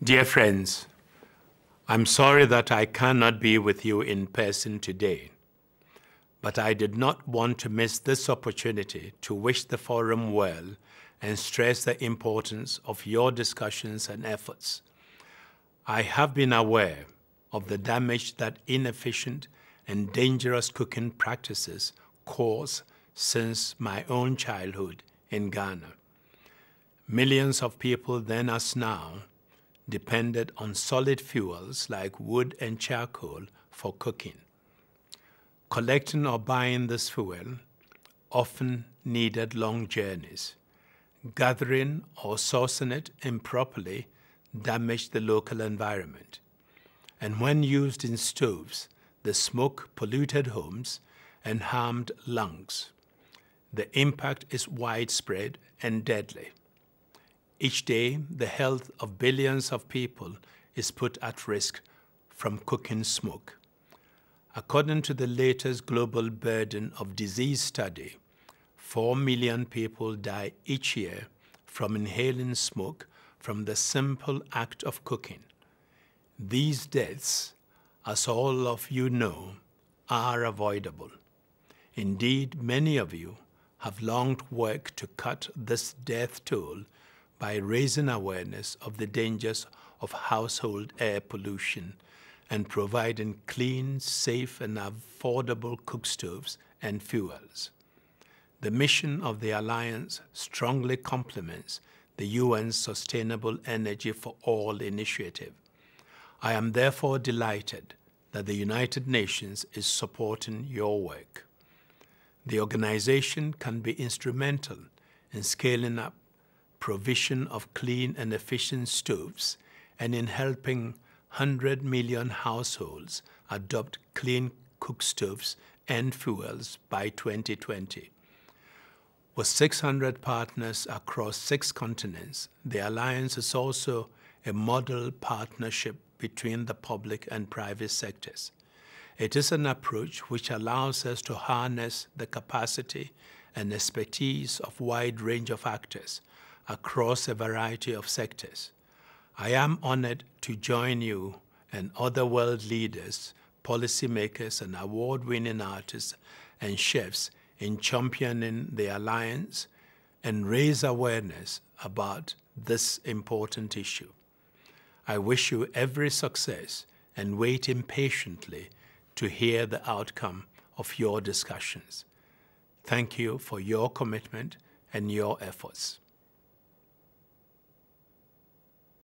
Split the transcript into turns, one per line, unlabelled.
Dear friends, I'm sorry that I cannot be with you in person today, but I did not want to miss this opportunity to wish the forum well and stress the importance of your discussions and efforts. I have been aware of the damage that inefficient and dangerous cooking practices cause since my own childhood in Ghana. Millions of people then as now depended on solid fuels like wood and charcoal for cooking. Collecting or buying this fuel often needed long journeys. Gathering or sourcing it improperly damaged the local environment. And when used in stoves, the smoke polluted homes and harmed lungs. The impact is widespread and deadly. Each day, the health of billions of people is put at risk from cooking smoke. According to the latest Global Burden of Disease study, 4 million people die each year from inhaling smoke from the simple act of cooking. These deaths, as all of you know, are avoidable. Indeed, many of you have long worked to cut this death toll by raising awareness of the dangers of household air pollution and providing clean, safe, and affordable cookstoves and fuels. The mission of the Alliance strongly complements the UN's Sustainable Energy for All initiative. I am therefore delighted that the United Nations is supporting your work. The organization can be instrumental in scaling up provision of clean and efficient stoves, and in helping 100 million households adopt clean cookstoves and fuels by 2020. With 600 partners across six continents, the alliance is also a model partnership between the public and private sectors. It is an approach which allows us to harness the capacity and expertise of wide range of actors across a variety of sectors. I am honored to join you and other world leaders, policymakers, and award winning artists and chefs in championing the alliance and raise awareness about this important issue. I wish you every success and wait impatiently to hear the outcome of your discussions. Thank you for your commitment and your efforts.